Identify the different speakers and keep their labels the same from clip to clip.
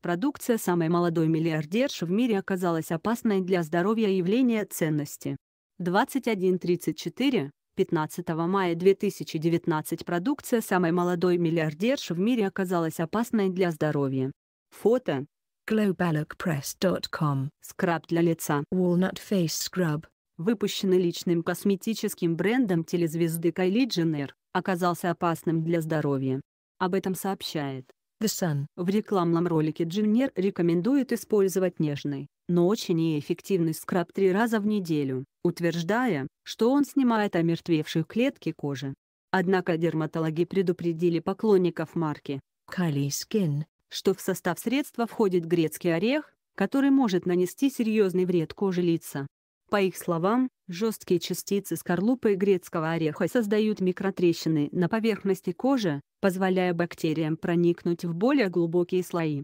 Speaker 1: Продукция самой молодой миллиардерши в мире оказалась опасной для здоровья явления ценности. 21.34, 15 мая 2019 продукция самой молодой миллиардерши в мире оказалась опасной для здоровья. Фото. globallookpress.com Скраб для лица. Walnut Face Scrub. Выпущенный личным косметическим брендом телезвезды Кайли Дженнер, оказался опасным для здоровья. Об этом сообщает The Sun. В рекламном ролике Джиннер рекомендует использовать нежный, но очень неэффективный скраб три раза в неделю, утверждая, что он снимает омертвевшие клетки кожи. Однако дерматологи предупредили поклонников марки Kali Skin, что в состав средства входит грецкий орех, который может нанести серьезный вред коже лица. По их словам, жесткие частицы скорлупы грецкого ореха создают микротрещины на поверхности кожи, позволяя бактериям проникнуть в более глубокие слои.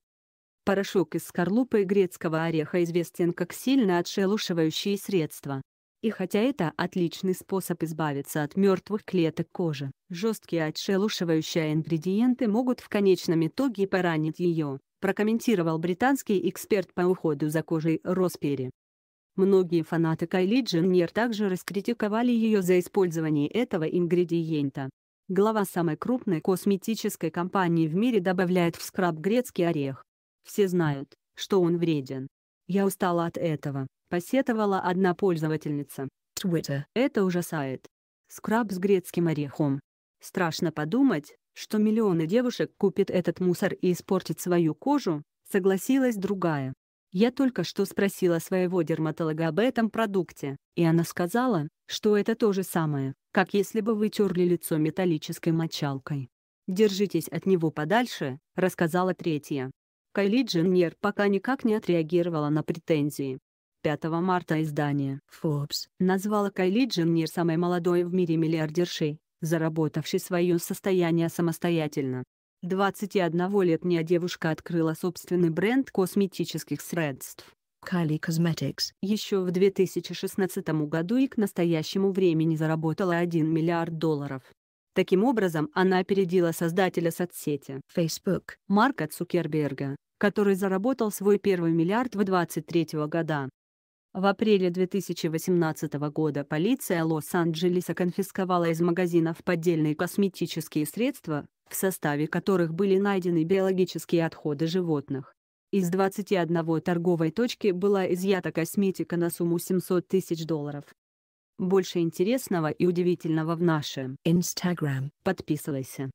Speaker 1: Порошок из скорлупы грецкого ореха известен как сильно отшелушивающее средство. И хотя это отличный способ избавиться от мертвых клеток кожи, жесткие отшелушивающие ингредиенты могут в конечном итоге поранить ее, прокомментировал британский эксперт по уходу за кожей Роспери. Многие фанаты Кайли Дженнер также раскритиковали ее за использование этого ингредиента. Глава самой крупной косметической компании в мире добавляет в скраб грецкий орех. Все знают, что он вреден. «Я устала от этого», — посетовала одна пользовательница. Twitter. Это ужасает. Скраб с грецким орехом. Страшно подумать, что миллионы девушек купят этот мусор и испортят свою кожу, согласилась другая. Я только что спросила своего дерматолога об этом продукте, и она сказала, что это то же самое, как если бы вы терли лицо металлической мочалкой. «Держитесь от него подальше», — рассказала третья. Кайли Дженнер пока никак не отреагировала на претензии. 5 марта издание Forbes назвало Кайли Дженнер самой молодой в мире миллиардершей, заработавшей свое состояние самостоятельно. 21-летняя девушка открыла собственный бренд косметических средств Kylie Cosmetics еще в 2016 году и к настоящему времени заработала 1 миллиард долларов. Таким образом, она опередила создателя соцсети Facebook Марка Цукерберга, который заработал свой первый миллиард в 23 года. В апреле 2018 года полиция Лос-Анджелеса конфисковала из магазинов поддельные косметические средства, в составе которых были найдены биологические отходы животных. Из 21 торговой точки была изъята косметика на сумму 700 тысяч долларов. Больше интересного и удивительного в нашем Instagram. Подписывайся.